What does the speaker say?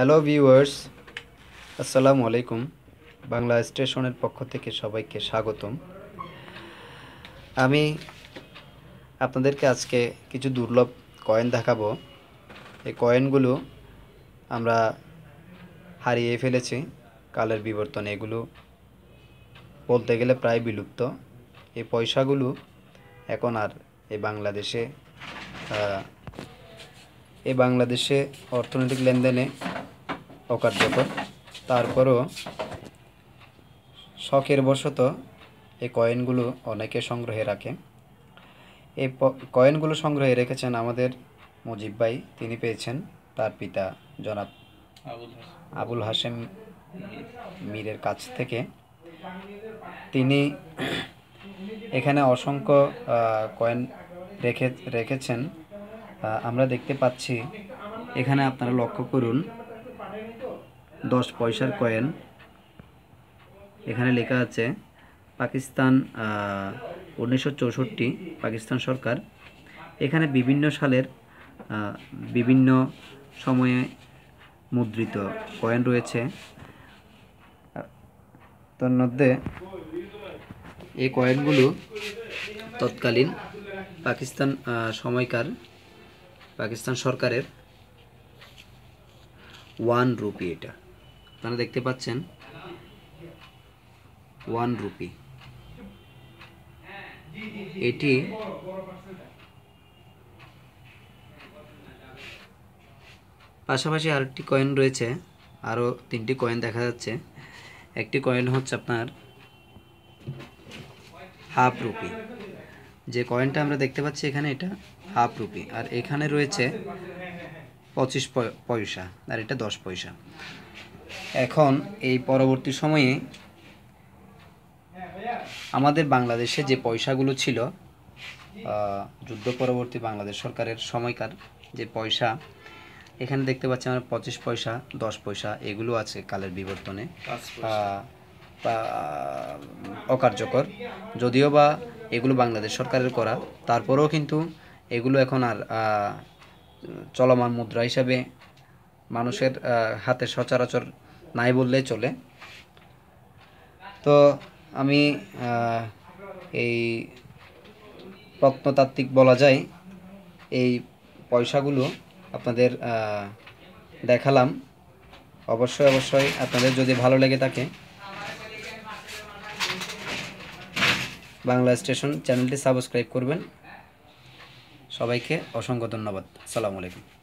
hello viewers আসসালামু আলাইকুম বাংলা স্টেশনের পক্ষ থেকে সবাইকে স্বাগতম আমি আপনাদেরকে আজকে কিছু দুর্লভ কয়েন দেখাবো এই কয়েনগুলো আমরা হারিয়ে ফেলেছি কালের বিবর্তনে এগুলো বলতে গেলে প্রায় বিলুপ্ত এই পয়সাগুলো এখন আর এই বাংলাদেশে এই বাংলাদেশে অর্থনৈতিক লেনদেনে অকার্যকর তারপরও শখের বশত এই কয়েনগুলো অনেকে সংগ্রহে রাখে এই কয়েনগুলো সংগ্রহে রেখেছেন আমাদের মুজিব ভাই তিনি পেয়েছেন তার পিতা জনাব আবুল হাসেম মীরের কাছ থেকে তিনি এখানে অসংখ্য কয়েন রেখে রেখেছেন আমরা দেখতে পাচ্ছি এখানে আপনারা লক্ষ্য করুন দশ পয়সার কয়েন এখানে লেখা আছে পাকিস্তান উনিশশো পাকিস্তান সরকার এখানে বিভিন্ন সালের বিভিন্ন সময়ে মুদ্রিত কয়েন রয়েছে তার মধ্যে এই কয়েনগুলো তৎকালীন পাকিস্তান সময়কার পাকিস্তান সরকারের ওয়ান রুপি এটা আপনারা দেখতে পাচ্ছেন ওয়ান রুপি এটি পাশাপাশি আরেকটি কয়েন রয়েছে আরও তিনটি কয়েন দেখা যাচ্ছে একটি কয়েন হচ্ছে আপনার হাফ রুপি যে কয়েনটা আমরা দেখতে পাচ্ছি এখানে এটা হাফ রুপি আর এখানে রয়েছে পঁচিশ পয়সা আর এটা দশ পয়সা এখন এই পরবর্তী সময়ে আমাদের বাংলাদেশে যে পয়সাগুলো ছিল যুদ্ধ পরবর্তী বাংলাদেশ সরকারের সময়কার যে পয়সা এখানে দেখতে পাচ্ছি আমরা পঁচিশ পয়সা দশ পয়সা এগুলো আছে কালের বিবর্তনে অকার্যকর যদিও বা এগুলো বাংলাদেশ সরকারের করা তারপরেও কিন্তু এগুলো এখন আর চলমান মুদ্রা হিসাবে মানুষের হাতে সচরাচর নাই বললেই চলে তো আমি এই প্রত্নতাত্ত্বিক বলা যায় এই পয়সাগুলো আপনাদের দেখালাম অবশ্যই অবশ্যই আপনাদের যদি ভালো লেগে থাকে বাংলা স্টেশন চ্যানেলটি সাবস্ক্রাইব করবেন সবাইকে অসংখ্য ধন্যবাদ সালামু আলাইকুম